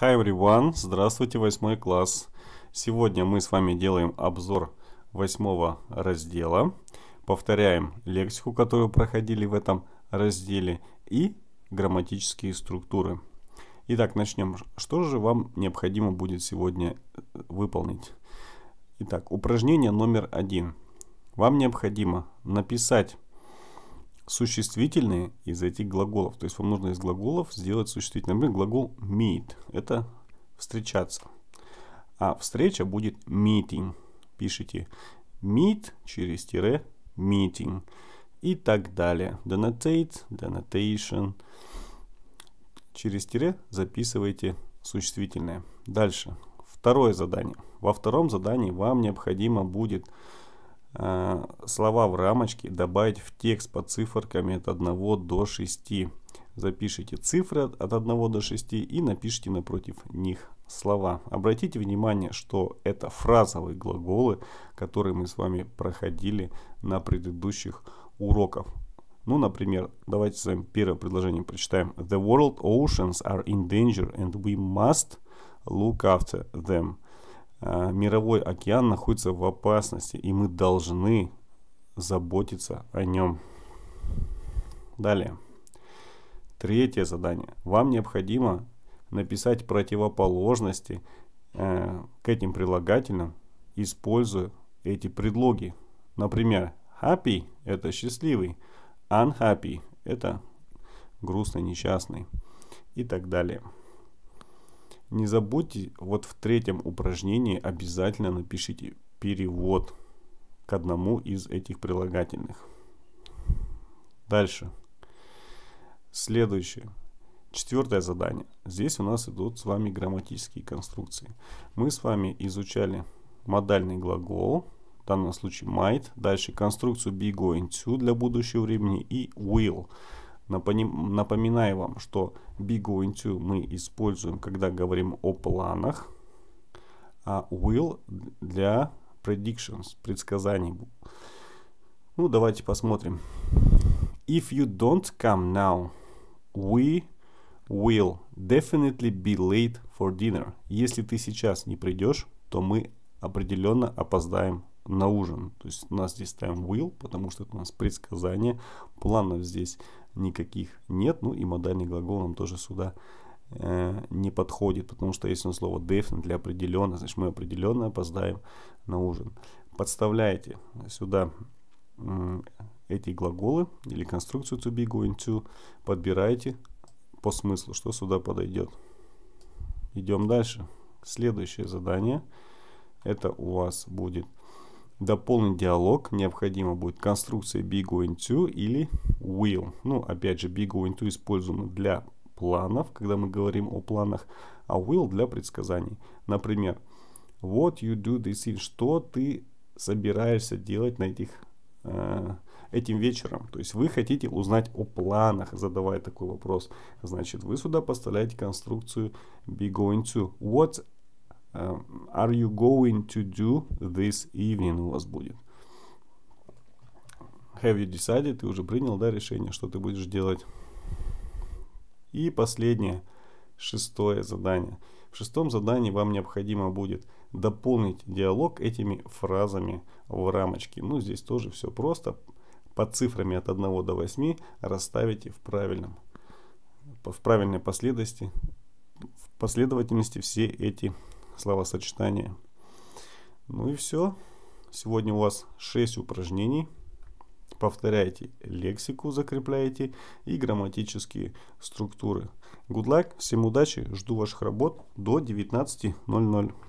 Hi everyone, здравствуйте, восьмой класс. Сегодня мы с вами делаем обзор восьмого раздела. Повторяем лексику, которую проходили в этом разделе и грамматические структуры. Итак, начнем. Что же вам необходимо будет сегодня э, выполнить? Итак, упражнение номер один. Вам необходимо написать существительные из этих глаголов. То есть вам нужно из глаголов сделать существительное. Например, глагол meet. Это встречаться. А встреча будет meeting. Пишите meet через тире meeting. И так далее. Donate, donation. Через тире записывайте существительное. Дальше. Второе задание. Во втором задании вам необходимо будет Э, слова в рамочке добавить в текст под циферками от 1 до 6. Запишите цифры от 1 до 6 и напишите напротив них слова. Обратите внимание, что это фразовые глаголы, которые мы с вами проходили на предыдущих уроках. Ну, например, давайте с вами первое предложение прочитаем. The world oceans are in danger and we must look after them. Э, мировой океан находится в опасности, и мы должны заботиться о нем. Далее. Третье задание. Вам необходимо написать противоположности э, к этим прилагательным, используя эти предлоги. Например, happy – это счастливый, unhappy – это грустный, несчастный и так далее. Не забудьте, вот в третьем упражнении обязательно напишите перевод к одному из этих прилагательных. Дальше. Следующее. Четвертое задание. Здесь у нас идут с вами грамматические конструкции. Мы с вами изучали модальный глагол, в данном случае might, дальше конструкцию be going to для будущего времени и will. Напоминаю вам, что be going to мы используем, когда говорим о планах, а will для predictions, предсказаний. Ну, давайте посмотрим. If you don't come now, we will definitely be late for dinner. Если ты сейчас не придешь, то мы определенно опоздаем на ужин. То есть у нас здесь ставим will, потому что это у нас предсказание. Планов здесь никаких нет. Ну и модальный глагол нам тоже сюда э, не подходит, потому что если на слово definitely определенно, значит мы определенно опоздаем на ужин. Подставляете сюда э, эти глаголы или конструкцию to be going to, подбираете по смыслу, что сюда подойдет. Идем дальше. Следующее задание. Это у вас будет Дополнить диалог необходимо будет конструкция be going to или will. Ну, опять же, be going to используем для планов, когда мы говорим о планах, а will для предсказаний. Например, what you do this evening что ты собираешься делать на этих, э, этим вечером. То есть вы хотите узнать о планах, задавая такой вопрос. Значит, вы сюда поставляете конструкцию be going to. What Эм, are you going to do this evening у вас будет. Have you decided? Ты уже принял да, решение, что ты будешь делать. И последнее, шестое задание. В шестом задании вам необходимо будет дополнить диалог этими фразами в рамочке. Ну, здесь тоже все просто. По цифрами от 1 до 8 расставите в правильном в правильной последовательности, в последовательности все эти словосочетания. Ну и все. Сегодня у вас 6 упражнений. Повторяйте лексику, закрепляйте и грамматические структуры. Good luck, всем удачи, жду ваших работ до 19.00.